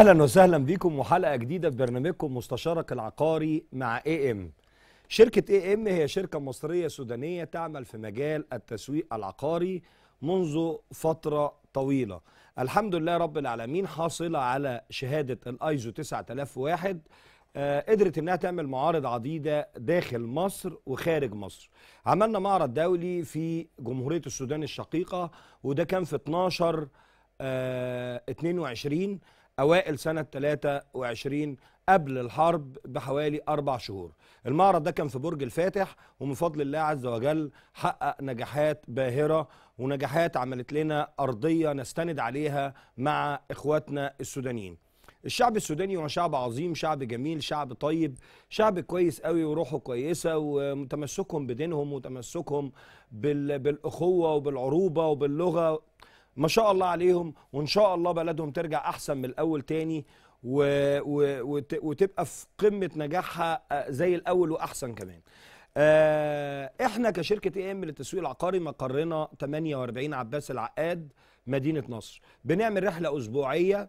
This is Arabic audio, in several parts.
اهلا وسهلا بيكم وحلقه جديده في برنامجكم مستشارك العقاري مع اي ام شركه اي ام هي شركه مصريه سودانيه تعمل في مجال التسويق العقاري منذ فتره طويله الحمد لله رب العالمين حاصله على شهاده الايزو 9001 آه، قدرت انها تعمل معارض عديده داخل مصر وخارج مصر عملنا معرض دولي في جمهوريه السودان الشقيقه وده كان في 12 22 آه، اوائل سنه 23 قبل الحرب بحوالي اربع شهور. المعرض ده كان في برج الفاتح ومن فضل الله عز وجل حقق نجاحات باهره ونجاحات عملت لنا ارضيه نستند عليها مع اخواتنا السودانيين. الشعب السوداني هو شعب عظيم شعب جميل شعب طيب شعب كويس قوي وروحه كويسة وتمسكهم بدينهم وتمسكهم بالأخوة وبالعروبة وباللغة ما شاء الله عليهم وان شاء الله بلدهم ترجع احسن من الاول تاني و... و... وتبقى في قمه نجاحها آه، زي الاول واحسن كمان آه احنا كشركه اي ام للتسويق العقاري مقرنا 48 عباس العقاد مدينه نصر بنعمل رحله اسبوعيه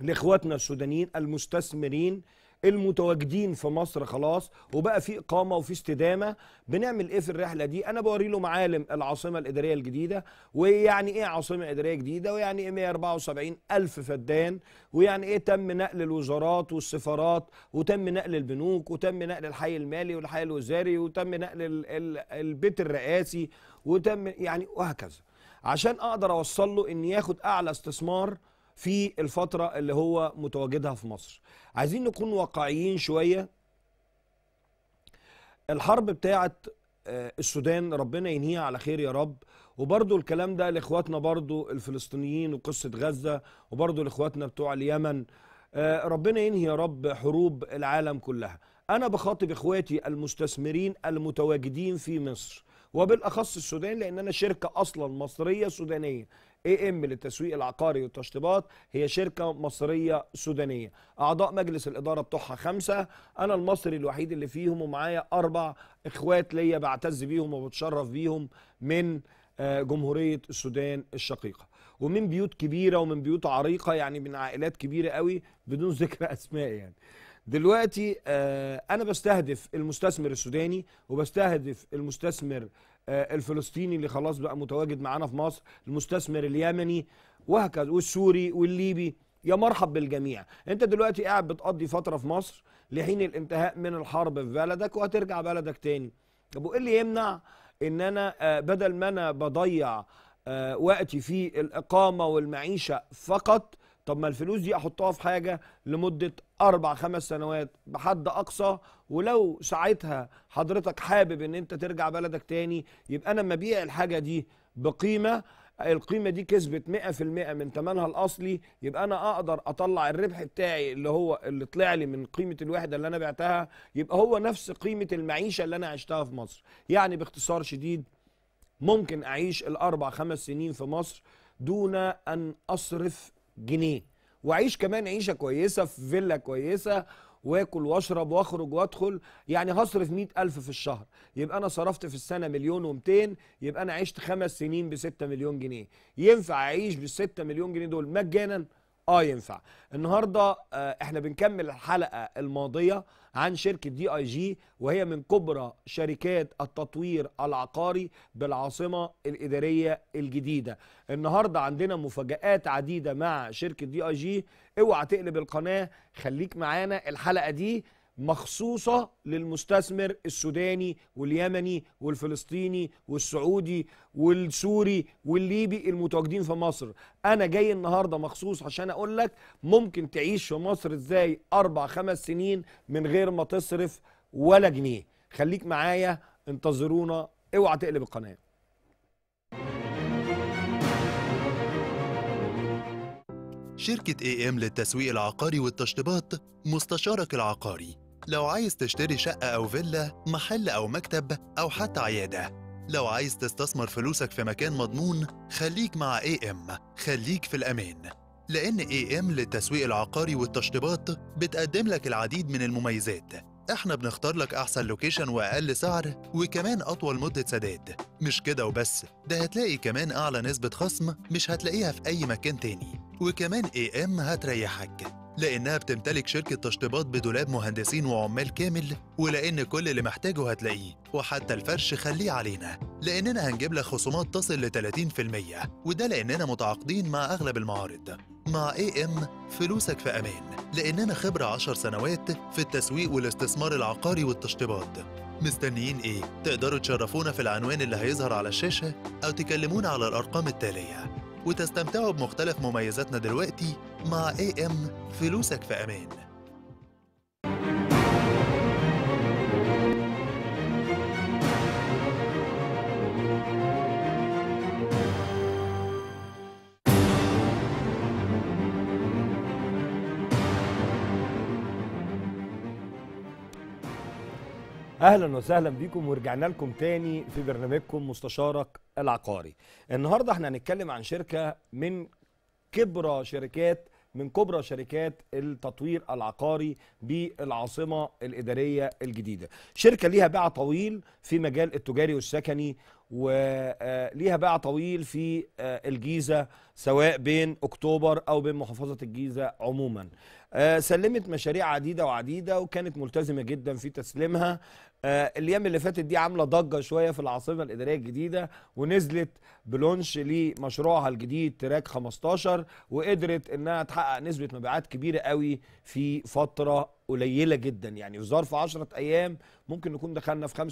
لاخواتنا السودانيين المستثمرين المتواجدين في مصر خلاص وبقى في اقامه وفي استدامه بنعمل ايه في الرحله دي انا بوري له معالم العاصمه الاداريه الجديده ويعني ايه عاصمه اداريه جديده ويعني ايه 174 الف فدان ويعني ايه تم نقل الوزارات والسفارات وتم نقل البنوك وتم نقل الحي المالي والحي الوزاري وتم نقل البيت الرئاسي وتم يعني وهكذا عشان اقدر اوصل له ان ياخد اعلى استثمار في الفترة اللي هو متواجدها في مصر عايزين نكون واقعيين شوية الحرب بتاعة آه، السودان ربنا ينهيها على خير يا رب وبرضو الكلام ده لاخواتنا برضو الفلسطينيين وقصة غزة وبرضو لاخواتنا بتوع اليمن آه، ربنا ينهي يا رب حروب العالم كلها أنا بخاطب إخواتي المستثمرين المتواجدين في مصر وبالأخص السودان لأن أنا شركة أصلا مصرية سودانية اي ام للتسويق العقاري والتشطيبات هي شركه مصريه سودانيه اعضاء مجلس الاداره بتوعها خمسه انا المصري الوحيد اللي فيهم ومعايا اربع اخوات ليا بعتز بيهم وبتشرف بيهم من آه، جمهوريه السودان الشقيقه ومن بيوت كبيره ومن بيوت عريقه يعني من عائلات كبيره قوي بدون ذكر اسماء يعني دلوقتي آه، انا بستهدف المستثمر السوداني وبستهدف المستثمر آه، الفلسطيني اللي خلاص بقى متواجد معانا في مصر المستثمر اليمني وهكذا والسوري والليبي يا مرحب بالجميع انت دلوقتي قاعد بتقضي فتره في مصر لحين الانتهاء من الحرب في بلدك وهترجع بلدك تاني طب وايه اللي يمنع ان انا آه، بدل ما انا بضيع وقتي في الاقامه والمعيشه فقط طب ما الفلوس دي احطها في حاجه لمده اربع خمس سنوات بحد اقصى ولو ساعتها حضرتك حابب ان انت ترجع بلدك تاني يبقى انا لما ابيع الحاجه دي بقيمه القيمه دي كسبت 100% من ثمنها الاصلي يبقى انا اقدر اطلع الربح بتاعي اللي هو اللي طلع لي من قيمه الوحده اللي انا بعتها يبقى هو نفس قيمه المعيشه اللي انا عشتها في مصر يعني باختصار شديد ممكن اعيش الاربع خمس سنين في مصر دون ان اصرف جنيه واعيش كمان عيشه كويسه في فيلا كويسه واكل واشرب واخرج وادخل يعني هصرف مئة ألف في الشهر يبقى أنا صرفت في السنة مليون ومتين يبقى أنا عشت خمس سنين بستة مليون جنيه ينفع أعيش بالستة مليون جنيه دول مجانا آه ينفع النهاردة آه إحنا بنكمل الحلقة الماضية عن شركة دي اي جي وهي من كبرى شركات التطوير العقاري بالعاصمة الإدارية الجديدة النهاردة عندنا مفاجآت عديدة مع شركة دي اي جي اوعى تقلب القناة خليك معانا الحلقة دي مخصوصة للمستثمر السوداني واليمني والفلسطيني والسعودي والسوري والليبي المتواجدين في مصر أنا جاي النهاردة مخصوص عشان أقول لك ممكن تعيش في مصر إزاي أربع خمس سنين من غير ما تصرف ولا جنيه خليك معايا انتظرونا اوعى تقلب القناة شركة اي ام للتسويق العقاري والتشطيبات مستشارك العقاري لو عايز تشتري شقة أو فيلا، محل أو مكتب أو حتى عيادة. لو عايز تستثمر فلوسك في مكان مضمون، خليك مع اي ام، خليك في الأمان. لأن اي ام للتسويق العقاري والتشطيبات بتقدم لك العديد من المميزات. احنا بنختار لك أحسن لوكيشن وأقل سعر وكمان أطول مدة سداد. مش كده وبس، ده هتلاقي كمان أعلى نسبة خصم مش هتلاقيها في أي مكان تاني. وكمان اي ام هتريحك لأنها بتمتلك شركة تشطيبات بدولاب مهندسين وعمال كامل ولأن كل اللي محتاجه هتلاقيه وحتى الفرش خليه علينا لأننا هنجيب لك خصومات تصل ل 30% وده لأننا متعاقدين مع أغلب المعارض مع اي ام فلوسك في امان لاننا خبره 10 سنوات في التسويق والاستثمار العقاري والتشطيبات مستنيين ايه تقدروا تشرفونا في العنوان اللي هيظهر على الشاشه او تكلمونا على الارقام التاليه وتستمتعوا بمختلف مميزاتنا دلوقتي مع AM فلوسك في امان اهلا وسهلا بيكم ورجعنا لكم تاني في برنامجكم مستشارك العقاري النهارده احنا هنتكلم عن شركه من كبرى شركات من كبرى شركات التطوير العقاري بالعاصمه الاداريه الجديده شركه ليها باع طويل في مجال التجاري والسكني وليها باع طويل في آه، الجيزه سواء بين اكتوبر او بين محافظه الجيزه عموما آه، سلمت مشاريع عديده وعديده وكانت ملتزمه جدا في تسليمها آه، الايام اللي فاتت دي عامله ضجه شويه في العاصمه الاداريه الجديده ونزلت بلونش لمشروعها الجديد تراك 15 وقدرت انها تحقق نسبه مبيعات كبيره قوي في فتره قليله جدا يعني في ظرف 10 ايام ممكن نكون دخلنا في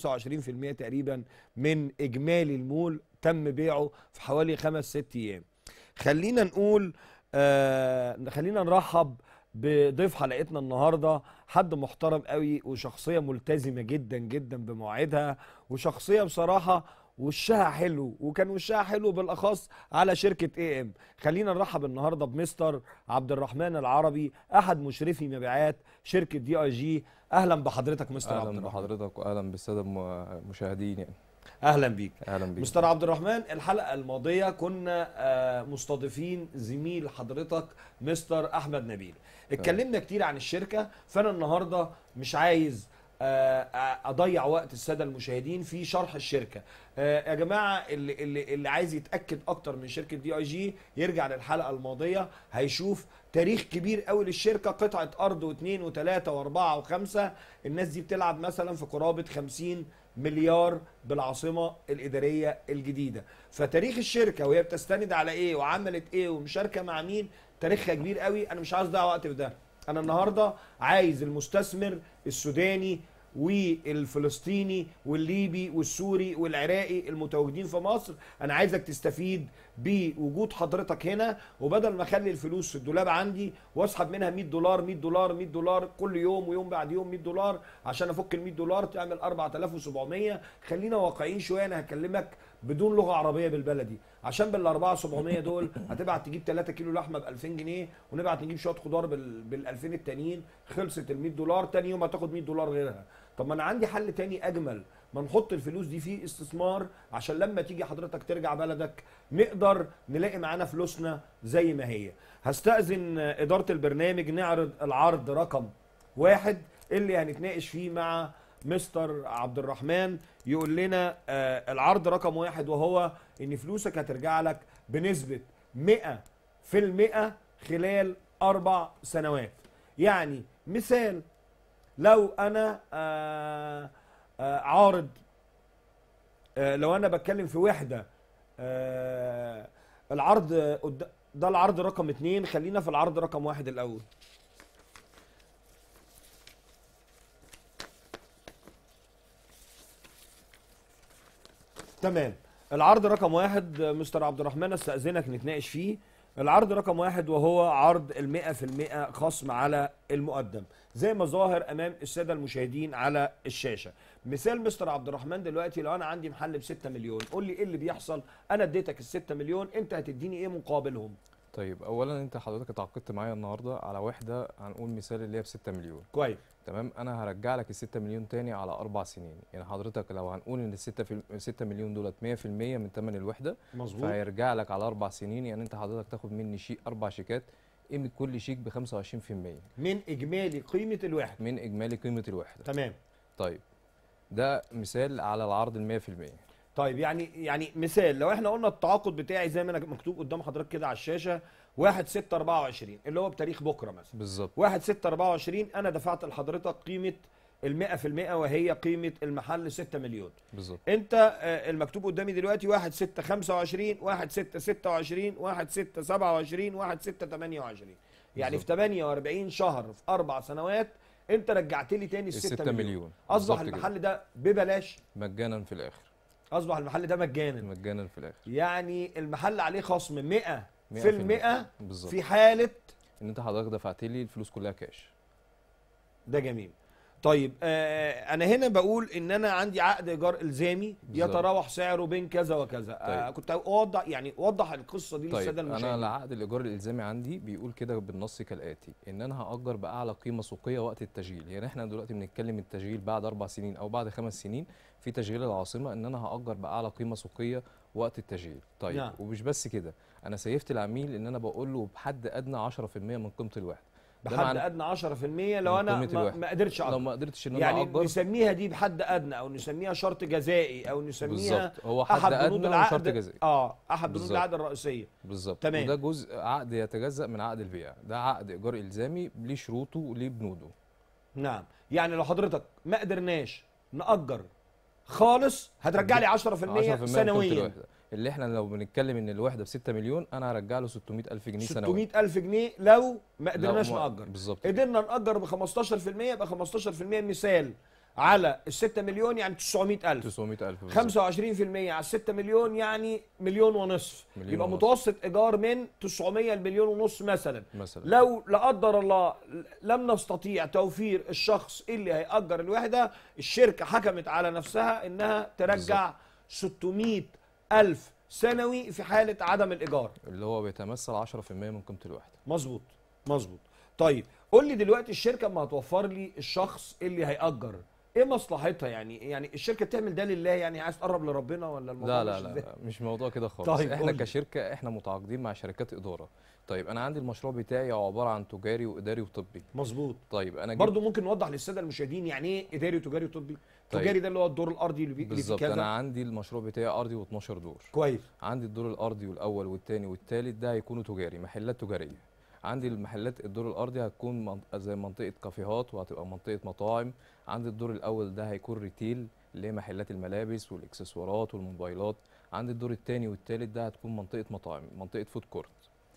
25% تقريبا من اجمالي المول تم بيعه في حوالي خمس ست ايام خلينا نقول آه، خلينا نرحب بضيف حلقتنا النهارده حد محترم قوي وشخصيه ملتزمه جدا جدا بمواعيدها وشخصيه بصراحه وشها حلو وكان وشها حلو بالاخص على شركه اي ام خلينا نرحب النهارده بمستر عبد الرحمن العربي احد مشرفي مبيعات شركه دي اي جي اهلا بحضرتك مستر أهلا عبد الرحمن اهلا بحضرتك واهلا بالساده المشاهدين يعني اهلا بيك اهلا بيك مستر عبد الرحمن الحلقه الماضيه كنا آه، مستضيفين زميل حضرتك مستر احمد نبيل اتكلمنا كتير عن الشركه فانا النهارده مش عايز آه، آه، اضيع وقت الساده المشاهدين في شرح الشركه آه، يا جماعه اللي اللي, اللي عايز يتاكد اكتر من شركه دي اي جي يرجع للحلقه الماضيه هيشوف تاريخ كبير قوي للشركه قطعه ارض واثنين وثلاثه واربعه وخمسه الناس دي بتلعب مثلا في قرابه 50 مليار بالعاصمه الاداريه الجديده فتاريخ الشركه وهي بتستند على ايه وعملت ايه ومشاركه مع مين تاريخها كبير قوي انا مش عايز اضيع وقت في ده انا النهارده عايز المستثمر السوداني والفلسطيني والليبي والسوري والعراقي المتواجدين في مصر انا عايزك تستفيد بوجود حضرتك هنا وبدل ما اخلي الفلوس في الدولاب عندي واسحب منها 100 دولار 100 دولار 100 دولار كل يوم ويوم بعد يوم 100 دولار عشان افك ال 100 دولار تعمل 4700 خلينا واقعيين شويه انا هكلمك بدون لغه عربيه بالبلدي عشان بال 4700 دول هتبعت تجيب 3 كيلو لحمه ب 2000 جنيه ونبعت نجيب شويه خضار بال 2000 التانيين خلصت ال 100 دولار تاني يوم هتاخد 100 دولار غيرها طب ما انا عندي حل تاني اجمل ما نحط الفلوس دي في استثمار عشان لما تيجي حضرتك ترجع بلدك نقدر نلاقي معانا فلوسنا زي ما هي هستأذن إدارة البرنامج نعرض العرض رقم واحد اللي هنتناقش فيه مع مستر عبد الرحمن يقول لنا آه، العرض رقم واحد وهو ان فلوسك هترجع لك بنسبة 100 في المئة خلال أربع سنوات يعني مثال لو انا آه، آه، عارض آه، لو انا بتكلم في وحده العرض ده العرض رقم اتنين خلينا في العرض رقم واحد الاول تمام العرض رقم واحد مستر عبد الرحمن استاذنك نتناقش فيه العرض رقم واحد وهو عرض المئة في المئة خصم على المقدم زي ما ظاهر امام الساده المشاهدين على الشاشه مثال مستر عبد الرحمن دلوقتي لو انا عندي محل ب 6 مليون قول لي ايه اللي بيحصل انا اديتك ال 6 مليون انت هتديني ايه مقابلهم طيب اولا انت حضرتك اتعاقدت معايا النهارده على وحده هنقول مثال اللي هي ب 6 مليون كويس تمام انا هرجع لك ال 6 مليون تاني على اربع سنين يعني حضرتك لو هنقول ان ال 6 6 مليون دولت 100% من ثمن الوحده مظبوط فهيرجع لك على اربع سنين يعني انت حضرتك تاخد مني شيء اربع شيكات قيمه كل شيك ب 25% من اجمالي قيمه الوحده من اجمالي قيمه الوحده تمام طيب ده مثال على العرض ال 100% طيب يعني يعني مثال لو احنا قلنا التعاقد بتاعي زي ما انا مكتوب قدام حضرتك كده على الشاشه 1 6 24 اللي هو بتاريخ بكره مثلا بالظبط 1 6 24 انا دفعت لحضرتك قيمه ال 100% وهي قيمه المحل 6 مليون بالظبط انت آه، المكتوب قدامي دلوقتي 1 6 25 1 6 26 1 6 27 1 6 28 يعني بالزبط. في 48 شهر في اربع سنوات انت رجعت لي تاني ال 6 مليون, مليون. اصبح المحل ده ببلاش مجانا في الاخر اصبح المحل ده مجانا مجانا في الاخر يعني المحل عليه خصم 100 في المئة بالظبط في حالة ان انت حضرتك دفعت لي الفلوس كلها كاش ده جميل طيب آه،, آه انا هنا بقول ان انا عندي عقد ايجار الزامي بالزبط. يتراوح سعره بين كذا وكذا آه، طيب. آه كنت اوضح يعني وضح القصه دي طيب. المشاهدين انا العقد الايجار الالزامي عندي بيقول كده بالنص كالاتي ان انا هاجر باعلى قيمه سوقيه وقت التشغيل يعني احنا دلوقتي بنتكلم التشغيل بعد اربع سنين او بعد خمس سنين في تشغيل العاصمه ان انا هاجر باعلى قيمه سوقيه وقت التشغيل طيب نعم. ومش بس كده انا سيفت العميل ان انا بقول له بحد ادنى 10% من قيمه الوحده بحد ادنى 10% لو انا ما قدرتش اقدر لو ما قدرتش ان انا يعني أقدر. نسميها دي بحد ادنى او نسميها شرط جزائي او نسميها بالظبط هو حد احد بنود العقد جزائي اه احد بنود العقد الرئيسيه بالظبط تمام وده جزء عقد يتجزا من عقد البيع ده عقد ايجار الزامي ليه شروطه وليه بنوده نعم يعني لو حضرتك ما قدرناش ناجر خالص هترجع لي 10%, سنويا اللي احنا لو بنتكلم ان الوحده ب 6 مليون انا هرجع له 600000 جنيه سنويا 600000 جنيه لو ما قدرناش ناجر بالظبط قدرنا ناجر ب 15% يبقى 15% مثال على ال 6 مليون يعني 900000 900000 25% على ال 6 مليون يعني مليون ونصف مليون يبقى ونصف. متوسط ايجار من 900 لمليون ونص مثلا مثلا لو لا قدر الله لم نستطيع توفير الشخص اللي هيأجر الوحده الشركه حكمت على نفسها انها ترجع 600000 سنوي في حاله عدم الايجار اللي هو بيتمثل 10% من قيمه الوحده مظبوط مظبوط طيب قول لي دلوقتي الشركه ما هتوفر لي الشخص اللي هيأجر ايه مصلحتها يعني يعني الشركه بتعمل ده لله يعني عايز تقرب لربنا ولا الموضوع لا لا لا, لا مش موضوع كده خالص طيب احنا قولي. كشركه احنا متعاقدين مع شركات اداره طيب انا عندي المشروع بتاعي عباره عن تجاري واداري وطبي مظبوط طيب انا برضو ممكن نوضح للساده المشاهدين يعني ايه اداري وتجاري وطبي طيب. تجاري ده اللي هو الدور الارضي اللي بالظبط انا عندي المشروع بتاعي ارضي و12 دور كويس عندي الدور الارضي والاول والثاني والثالث ده هيكونوا تجاري محلات تجاريه عندي المحلات الدور الارضي هتكون زي منطقه كافيهات وهتبقى منطقه مطاعم عند الدور الاول ده هيكون ريتيل اللي هي محلات الملابس والاكسسوارات والموبايلات عند الدور الثاني والثالث ده هتكون منطقه مطاعم منطقه فود كورت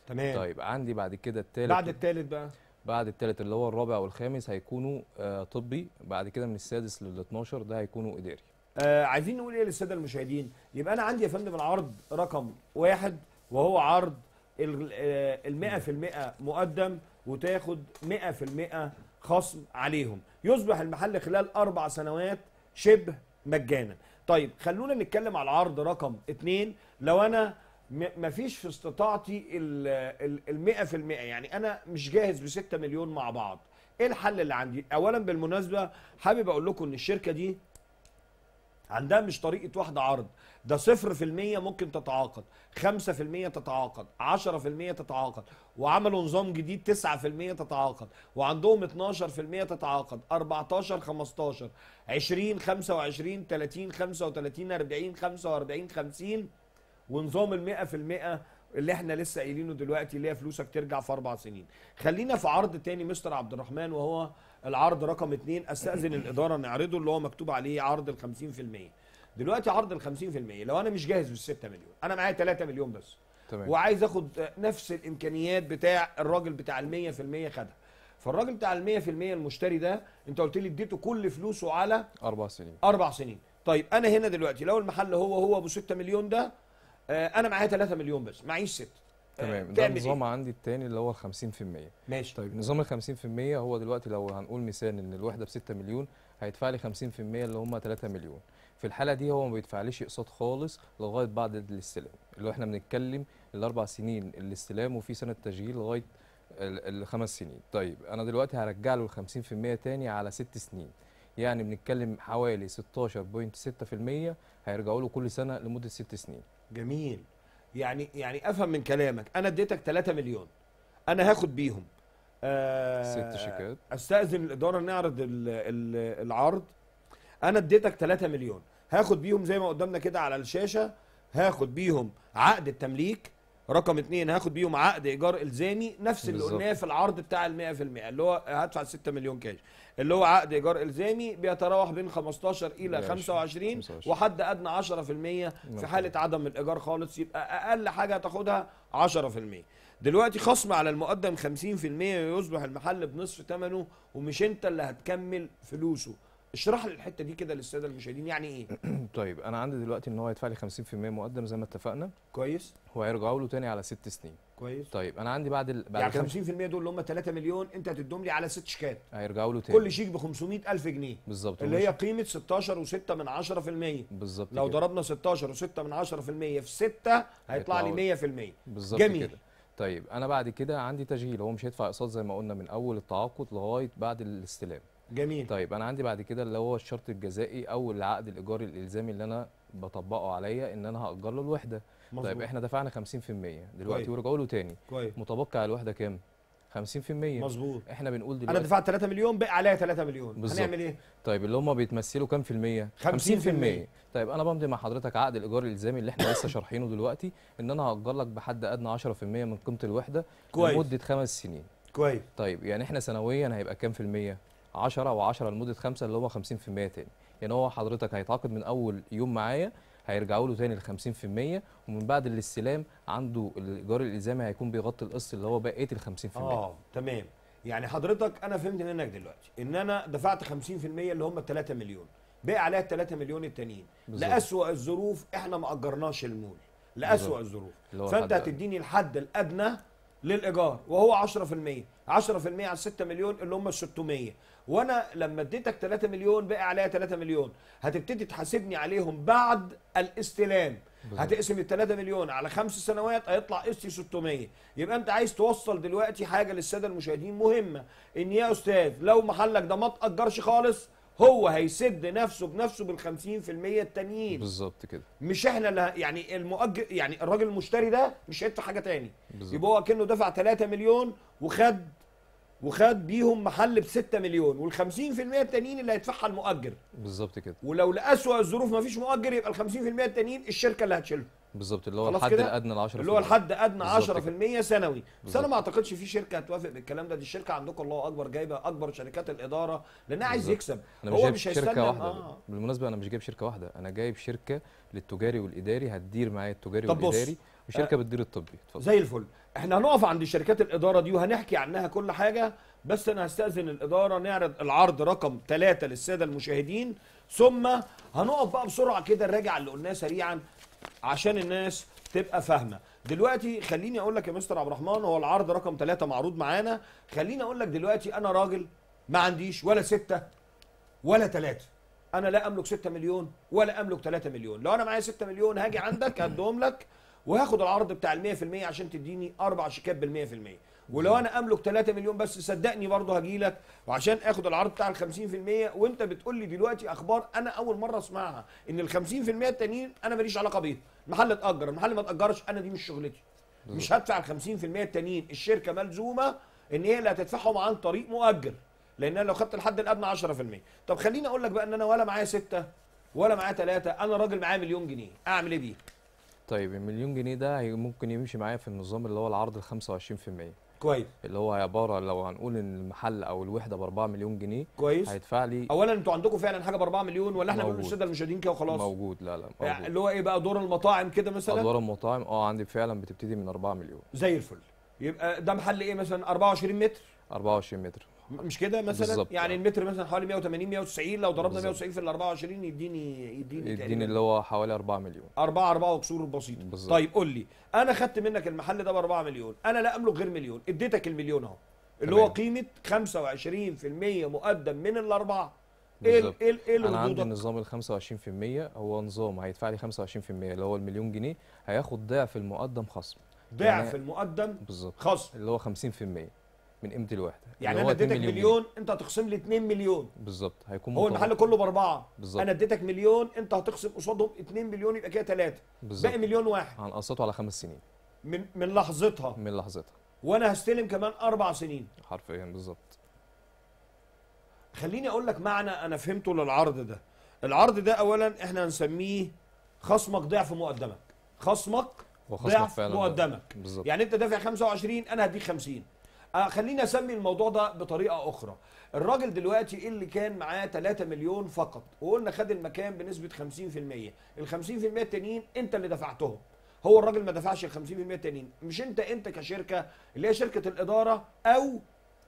تمام طيب عندي بعد كده الثالث بعد الثالث بقى بعد الثالث اللي هو الرابع والخامس هيكونوا آه طبي بعد كده من السادس لل 12 ده هيكونوا اداري آه عايزين نقول ايه للساده المشاهدين يبقى انا عندي يا فندم العرض رقم واحد وهو عرض ال 100% آه، مقدم وتاخد 100% خصم عليهم يصبح المحل خلال اربع سنوات شبه مجانا طيب خلونا نتكلم على العرض رقم اتنين لو انا مفيش في استطاعتي المئة في المئة يعني انا مش جاهز بستة مليون مع بعض ايه الحل اللي عندي اولا بالمناسبة حابب اقول لكم ان الشركة دي عندها مش طريقه واحده عرض ده 0% ممكن تتعاقد 5% تتعاقد 10% تتعاقد وعملوا نظام جديد 9% تتعاقد وعندهم 12% تتعاقد 14 15 20 25 30 35 40 45 50 ونظام ال 100% اللي احنا لسه قايلينه دلوقتي اللي هي فلوسك ترجع في اربع سنين خلينا في عرض تاني مستر عبد الرحمن وهو العرض رقم اثنين استاذن الاداره نعرضه اللي هو مكتوب عليه عرض ال 50% دلوقتي عرض ال 50% لو انا مش جاهز بال 6 مليون انا معايا 3 مليون بس تمام. وعايز اخد نفس الامكانيات بتاع الراجل بتاع ال 100% خدها فالراجل بتاع ال 100% المشتري ده انت قلت لي اديته كل فلوسه على اربع سنين اربع سنين طيب انا هنا دلوقتي لو المحل هو هو ابو 6 مليون ده آه، انا معايا 3 مليون بس معيش 6 تمام ده النظام إيه؟ عندي الثاني اللي هو ال 50% ماشي طيب نظام ال 50% هو دلوقتي لو هنقول مثال ان الوحده ب 6 مليون هيدفع لي 50% اللي هم 3 مليون في الحاله دي هو ما بيدفعليش اقساط خالص لغايه بعد الاستلام اللي احنا بنتكلم الاربع سنين الاستلام وفي سنه تشغيل لغايه الخمس سنين طيب انا دلوقتي هرجع له ال 50% ثاني على ست سنين يعني بنتكلم حوالي 16.6% هيرجعوا له كل سنه لمده ست سنين جميل يعني يعني افهم من كلامك انا اديتك 3 مليون انا هاخد بيهم آه، ست شيكات استاذن الاداره نعرض العرض انا اديتك 3 مليون هاخد بيهم زي ما قدامنا كده على الشاشه هاخد بيهم عقد التمليك رقم اثنين هاخد بيهم عقد ايجار الزامي نفس اللي قلناه في العرض بتاع ال 100% اللي هو هدفع 6 مليون كاش اللي هو عقد ايجار الزامي بيتراوح بين 15 الى 25, 25 وحد ادنى 10% في حاله عدم الايجار خالص يبقى اقل حاجه هتاخدها 10% دلوقتي خصم على المقدم 50% ويصبح المحل بنصف ثمنه ومش انت اللي هتكمل فلوسه اشرح لي الحته دي كده للساده المشاهدين يعني ايه طيب انا عندي دلوقتي ان هو يدفع لي 50% مقدم زي ما اتفقنا كويس وهيرجعوا له تاني على ست سنين كويس طيب انا عندي بعد ال... بعد يعني 50% دول اللي هم 3 مليون انت هتديهم لي على ست شيكات هيرجعوا له تاني كل شيك ب 500000 جنيه بالظبط اللي هي قيمه 16 و6 من 10% بالظبط لو كده. ضربنا 16 و6 من 10% في 6 هيطلع لي 100% بالظبط جميل كده. طيب انا بعد كده عندي تشغيل هو مش هيدفع اقساط زي ما قلنا من اول التعاقد لغايه بعد الاستلام جميل طيب انا عندي بعد كده اللي هو الشرط الجزائي او العقد الايجاري الالزامي اللي انا بطبقه عليا ان انا هاجر له الوحده طيب، مظبوط. طيب احنا دفعنا 50% دلوقتي ورجعوا له تاني كويس. متبقي على الوحده كام 50% مظبوط احنا بنقول دلوقتي انا دفعت 3 مليون بقى عليا 3 مليون بالزبط. هنعمل ايه طيب اللي هم بيتمثلوا كام في الميه 50%, 50 طيب انا بمضي مع حضرتك عقد الايجار الالزامي اللي احنا لسه شارحينه دلوقتي ان انا هاجر لك بحد ادنى 10% من قيمه الوحده كويس. لمده خمس سنين كويس طيب يعني احنا سنويا هيبقى كام في الميه 10 و10 لمده 5 اللي هو 50% تاني يعني هو حضرتك هيتعاقد من اول يوم معايا هيرجعوا له تاني ال 50% ومن بعد الاستلام عنده الايجار الالزامي هيكون بيغطي القسط اللي هو بقيه ال 50% اه تمام يعني حضرتك انا فهمت منك دلوقتي ان انا دفعت 50% اللي هم 3 مليون باقي عليها ال 3 مليون التانيين لاسوء الظروف احنا ما اجرناش المول لاسوء الظروف فانت هتديني الحد الادنى للايجار وهو 10% 10% على 6 مليون اللي هم 600 وانا لما اديتك 3 مليون بقى عليا 3 مليون هتبتدي تحاسبني عليهم بعد الاستلام بالضبط. هتقسم ال 3 مليون على خمس سنوات هيطلع قسطي 600 يبقى انت عايز توصل دلوقتي حاجه للساده المشاهدين مهمه ان يا استاذ لو محلك ده ما تاجرش خالص هو هيسد نفسه بنفسه بال 50% التانيين بالظبط كده مش احنا اللي يعني المؤجر يعني الراجل المشتري ده مش هيدفع حاجه تاني بالزبط. يبقى هو كانه دفع 3 مليون وخد وخد بيهم محل ب 6 مليون وال 50% التانيين اللي هيدفعها المؤجر بالظبط كده ولو لاسوء الظروف ما فيش مؤجر يبقى ال 50% التانيين الشركه اللي هتشيلهم بالظبط اللي هو الحد الادنى ل 10% اللي هو الحد ادنى 10% سنوي بس انا ما اعتقدش في شركه هتوافق بالكلام ده دي الشركه عندكم الله اكبر جايبه اكبر شركات الاداره لانها عايز يكسب أنا مش هو مش هيستنى شركه واحده آه. بالمناسبه انا مش جايب شركه واحده انا جايب شركه للتجاري والاداري هتدير معايا التجاري طب والاداري بص. آه بتدير الطبي اتفضل زي الفل احنا هنقف عند شركات الاداره دي وهنحكي عنها كل حاجه بس انا هستاذن الاداره نعرض العرض رقم ثلاثة للساده المشاهدين ثم هنقف بقى بسرعه كده نراجع اللي قلناه سريعا عشان الناس تبقى فاهمه دلوقتي خليني اقول لك يا مستر عبد الرحمن هو العرض رقم ثلاثة معروض معانا خليني اقول لك دلوقتي انا راجل ما عنديش ولا ستة ولا ثلاثة انا لا املك 6 مليون ولا املك 3 مليون لو انا معايا 6 مليون هاجي عندك هديهم لك وهاخد العرض بتاع ال 100% عشان تديني اربع شيكات بال 100% ولو انا املك 3 مليون بس صدقني برضه هجي لك وعشان اخد العرض بتاع ال 50% وانت بتقول لي دلوقتي اخبار انا اول مره اسمعها ان ال 50% التانيين انا ماليش علاقه بيهم المحل اتاجر المحل ما اتاجرش انا دي مش شغلتي مش هدفع ال 50% التانيين الشركه ملزومه ان هي اللي هتدفعهم عن طريق مؤجر لان انا لو خدت الحد الادنى 10% طب خليني اقول لك بقى ان انا ولا معايا سته ولا معايا ثلاثه انا راجل معايا مليون جنيه اعمل ايه بيه طيب المليون جنيه ده ممكن يمشي معايا في النظام اللي هو العرض ال 25% كويس اللي هو عباره لو هنقول ان المحل او الوحده ب 4 مليون جنيه كويس هيدفع لي اولا انتوا عندكم فعلا حاجه ب 4 مليون ولا احنا بنقول للساده المشاهدين كده وخلاص موجود لا لا يعني موجود. اللي هو ايه بقى دور المطاعم كده مثلا دور المطاعم اه عندي فعلا بتبتدي من 4 مليون زي الفل يبقى ده محل ايه مثلا 24 متر 24 متر مش كده مثلا بالزبط. يعني المتر مثلا حوالي 180 190 لو ضربنا 190 في ال 24 يديني يديني يديني اللي هو حوالي 4 مليون 4 4 وكسور بسيط بالزبط. طيب قول لي انا خدت منك المحل ده ب 4 مليون انا لا املك غير مليون اديتك المليون اهو اللي هو قيمه 25% مقدم من الاربعه ايه ايه ايه انا عندي نظام ال 25% هو نظام هيدفع لي 25% اللي هو المليون جنيه هياخد ضعف المقدم خصم ضعف يعني المقدم بالظبط خصم اللي هو 50% من قيمه الوحده يعني انا اديتك مليون, مليون انت هتخصم لي 2 مليون بالظبط هيكون هو المحل كله باربعه بالظبط انا اديتك مليون انت هتخصم قصادهم 2 مليون يبقى كده ثلاثه باقي مليون واحد هنقسطه على خمس سنين من من لحظتها من لحظتها وانا هستلم كمان اربع سنين حرفيا بالظبط خليني اقول لك معنى انا فهمته للعرض ده العرض ده اولا احنا هنسميه خصمك ضعف مقدمك خصمك ضعف مقدمك بالزبط. يعني انت دافع 25 انا هديك 50 آه، خليني اسمي الموضوع ده بطريقه اخرى الراجل دلوقتي اللي كان معاه 3 مليون فقط وقلنا خد المكان بنسبه 50% ال 50% التانيين انت اللي دفعتهم هو الراجل ما دفعش ال 50% التانيين مش انت انت كشركه اللي هي شركه الاداره او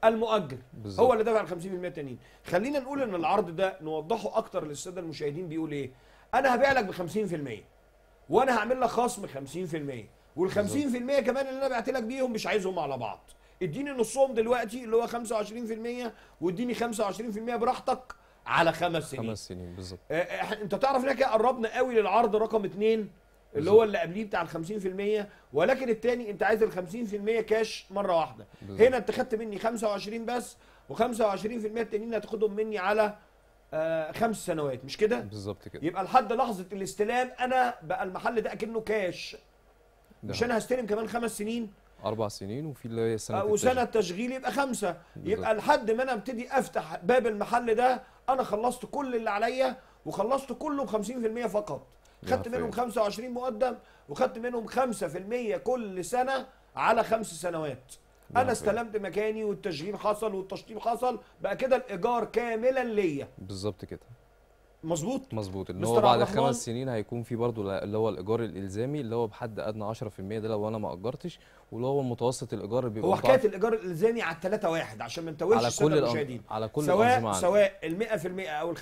المؤجر بالزبط. هو اللي دفع ال 50% التانيين خلينا نقول ان العرض ده نوضحه اكتر للساده المشاهدين بيقول ايه انا هبيع لك ب 50% وانا هعمل لك خصم 50% وال 50% كمان اللي انا بعت لك بيهم مش عايزهم على بعض اديني نصهم دلوقتي اللي هو 25% واديني 25% براحتك على خمس سنين خمس سنين بالظبط آه, آه، انت تعرف احنا قربنا قوي للعرض رقم اثنين اللي هو اللي قبليه بتاع ال 50% ولكن الثاني انت عايز ال 50% كاش مره واحده بالزبط. هنا انت خدت مني 25 بس و25% التانيين هتاخدهم مني على آه خمس سنوات مش كده بالظبط كده يبقى لحد لحظه الاستلام انا بقى المحل ده اكنه كاش مش نعم. انا هستلم كمان خمس سنين اربع سنين وفي اللي هي السنه آه، وسنه تشغيل يبقى خمسه يبقى لحد ما انا ابتدي افتح باب المحل ده انا خلصت كل اللي عليا وخلصت كله ب 50% فقط خدت منهم 25 مقدم وخدت منهم 5% كل سنه على خمس سنوات انا استلمت مكاني والتشغيل حصل والتشطيب حصل بقى كده الايجار كاملا ليا بالظبط كده مظبوط مظبوط ان هو بعد خمس سنين هيكون في برضه اللي هو الايجار الالزامي اللي هو بحد ادنى 10% ده لو انا ما اجرتش واللي هو متوسط الايجار بيبقى هو حكايه الايجار الالزامي على 3 واحد عشان ما نتوهش على كل المشاهدين على كل سواء يعني. سواء ال 100% او ال 50%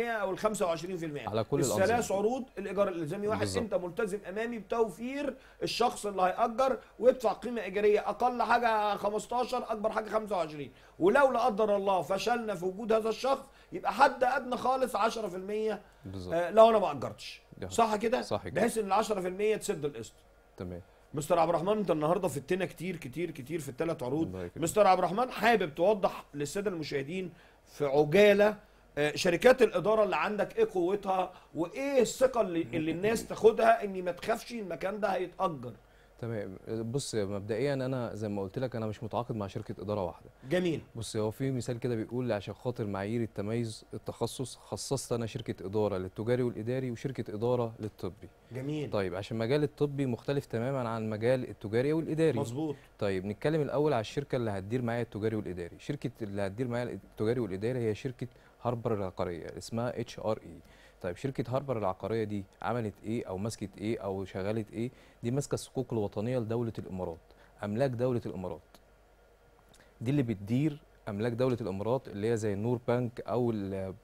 او ال 25% على كل الثلاث عروض الايجار الالزامي واحد بالزبط. انت ملتزم امامي بتوفير الشخص اللي هيأجر ويدفع قيمه ايجاريه اقل حاجه 15 اكبر حاجه 25 ولو لا قدر الله فشلنا في وجود هذا الشخص يبقى حد ادنى خالص 10% آه لو انا ما اجرتش صح كده صح كده بحيث ان ال 10% تسد القسط تمام مستر عبد الرحمن انت النهارده في التنا كتير كتير كتير في الثلاث عروض مستر عبد الرحمن حابب توضح للساده المشاهدين في عجاله آه، شركات الاداره اللي عندك ايه قوتها وايه الثقه اللي, اللي الناس تاخدها إني ما تخافش المكان ده هيتاجر تمام بص مبدئيا انا زي ما قلت لك انا مش متعاقد مع شركه اداره واحده جميل بص هو في مثال كده بيقول عشان خاطر معايير التميز التخصص خصصت انا شركه اداره للتجاري والاداري وشركه اداره للطبي جميل طيب عشان مجال الطبي مختلف تماما عن مجال التجاري والاداري مظبوط طيب نتكلم الاول على الشركه اللي هتدير معايا التجاري والاداري شركه اللي هتدير معايا التجاري والاداري هي شركه هاربر العقاريه اسمها اتش ار اي طيب شركه هاربر العقاريه دي عملت ايه او مسكت ايه او شغلت ايه دي ماسكه الصكوك الوطنيه لدوله الامارات املاك دوله الامارات دي اللي بتدير املاك دوله الامارات اللي هي زي النور بنك او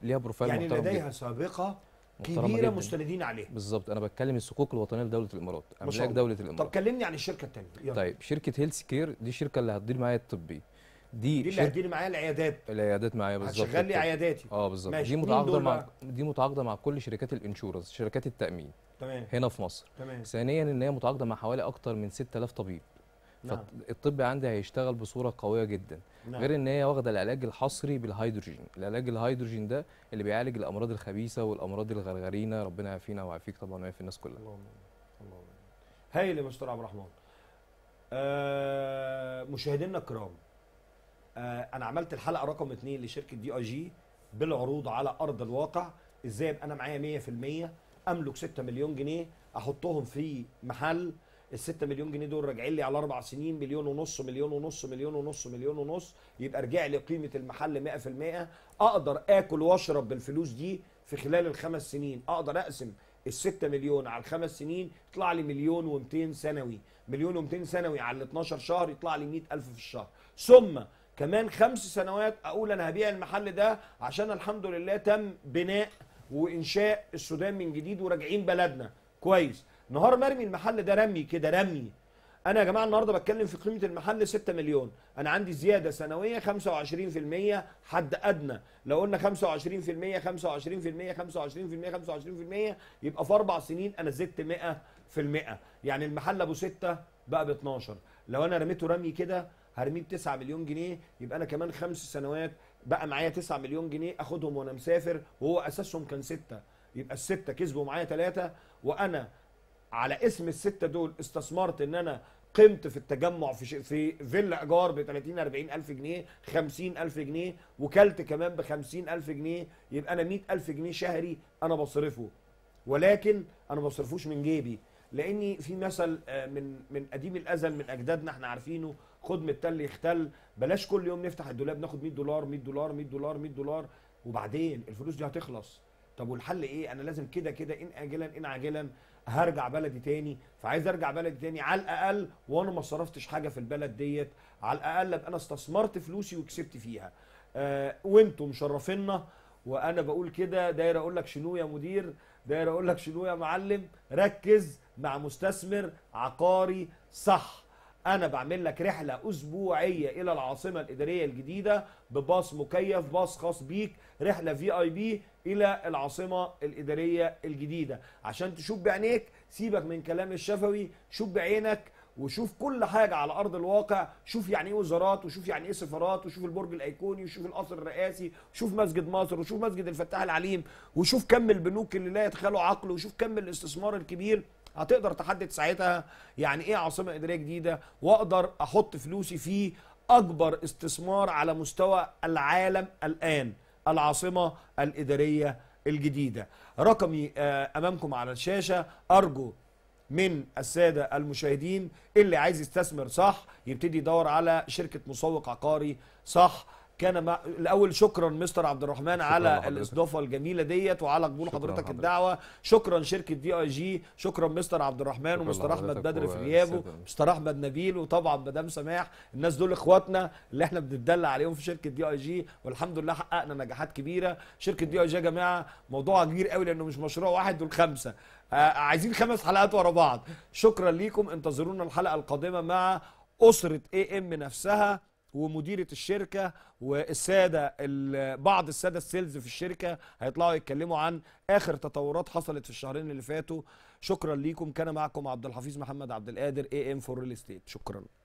ليها بروفايل يعني لديها جدا. سابقه كبيره مستندين عليها بالظبط انا بتكلم الصكوك الوطنيه لدوله الامارات املاك دوله الامارات طب كلمني عن الشركه الثانيه طيب شركه هيلث كير دي الشركه اللي هتدير معايا الطبي دي دي اللي هتديني معايا العيادات العيادات معايا بالظبط هتشغل لي عياداتي اه بالظبط دي متعاقده مع دي متعاقده مع كل شركات الانشورنس شركات التامين تمام هنا في مصر تمام ثانيا ان هي متعاقده مع حوالي اكتر من 6000 طبيب نعم. فالطب عندي هيشتغل بصوره قويه جدا نعم. غير ان هي واخده العلاج الحصري بالهيدروجين العلاج الهيدروجين ده اللي بيعالج الامراض الخبيثه والامراض الغرغرينه ربنا يعافينا ويعافيك طبعا ويعافي الناس كلها اللهم اللهم هايل يا مستر عبد الرحمن آه مشاهدينا الكرام آه انا عملت الحلقه رقم اثنين لشركه دي اي جي بالعروض على ارض الواقع ازاي ابقى انا معايا 100% املك 6 مليون جنيه احطهم في محل ال 6 مليون جنيه دول راجعين لي على اربع سنين مليون ونص مليون ونص مليون ونص مليون ونص يبقى رجع لي قيمه المحل 100% اقدر اكل واشرب بالفلوس دي في خلال الخمس سنين اقدر اقسم ال 6 مليون على الخمس سنين يطلع لي مليون و200 سنوي مليون و200 سنوي على ال 12 شهر يطلع لي 100000 في الشهر ثم كمان خمس سنوات اقول انا هبيع المحل ده عشان الحمد لله تم بناء وانشاء السودان من جديد وراجعين بلدنا كويس نهار مرمي المحل ده رمي كده رمي انا يا جماعه النهارده بتكلم في قيمه المحل 6 مليون انا عندي زياده سنويه 25% حد ادنى لو قلنا 25% 25% 25% 25% 25% يبقى في اربع سنين انا زدت 100% يعني المحل ابو 6 بقى ب 12 لو انا رميته رمي كده هرميه ب 9 مليون جنيه يبقى انا كمان خمس سنوات بقى معايا 9 مليون جنيه اخدهم وانا مسافر وهو اساسهم كان سته يبقى السته كسبوا معايا ثلاثه وانا على اسم السته دول استثمرت ان انا قمت في التجمع في ش... في فيلا ايجار ب 30 40 الف جنيه 50 الف جنيه وكلت كمان ب 50 الف جنيه يبقى انا 100 الف جنيه شهري انا بصرفه ولكن انا ما بصرفوش من جيبي لاني في مثل آه، من من قديم الازل من اجدادنا احنا عارفينه خد من التل يختل بلاش كل يوم نفتح الدولاب ناخد 100 دولار 100 دولار 100 دولار 100 دولار وبعدين الفلوس دي هتخلص طب والحل ايه انا لازم كده كده ان اجلا ان عاجلا هرجع بلدي تاني فعايز ارجع بلدي تاني على الاقل وانا ما صرفتش حاجه في البلد ديت على الاقل ابقى انا استثمرت فلوسي وكسبت فيها آه وانتم مشرفينا وانا بقول كده داير اقول لك شنو يا مدير داير اقول لك شنو يا معلم ركز مع مستثمر عقاري صح انا بعمل لك رحله اسبوعيه الى العاصمه الاداريه الجديده بباص مكيف باص خاص بيك رحله في اي بي الى العاصمه الاداريه الجديده عشان تشوف بعينيك سيبك من كلام الشفوي شوف بعينك وشوف كل حاجه على ارض الواقع شوف يعني ايه وزارات وشوف يعني ايه سفارات وشوف البرج الايقوني وشوف القصر الرئاسي وشوف مسجد مصر وشوف مسجد الفتاح العليم وشوف كم البنوك اللي لا يتخلوا عقله وشوف كم الاستثمار الكبير هتقدر تحدد ساعتها يعني ايه عاصمه اداريه جديده واقدر احط فلوسي في اكبر استثمار على مستوى العالم الان العاصمه الاداريه الجديده رقمي آه، امامكم على الشاشه ارجو من السادة المشاهدين اللي عايز يستثمر صح يبتدي يدور على شركة مسوق عقاري صح كان مع... الاول شكرا مستر عبد الرحمن على الاستضافه الجميله ديت وعلى قبول حضرتك, الدعوه شكرا شركه دي اي جي شكرا مستر عبد الرحمن ومستر احمد بدر في غيابه مستر احمد نبيل وطبعا مدام سماح الناس دول اخواتنا اللي احنا بنتدلع عليهم في شركه دي اي جي والحمد لله حققنا نجاحات كبيره شركه دي اي جي يا جماعه موضوعها كبير قوي لانه مش مشروع واحد دول خمسه آه عايزين خمس حلقات ورا بعض شكرا ليكم انتظرونا الحلقه القادمه مع اسره اي ام نفسها ومديره الشركه والساده بعض الساده السيلز في الشركه هيطلعوا يتكلموا عن اخر تطورات حصلت في الشهرين اللي فاتوا شكرا ليكم كان معكم عبد الحفيظ محمد عبد القادر اي ام فور ريل استيت شكرا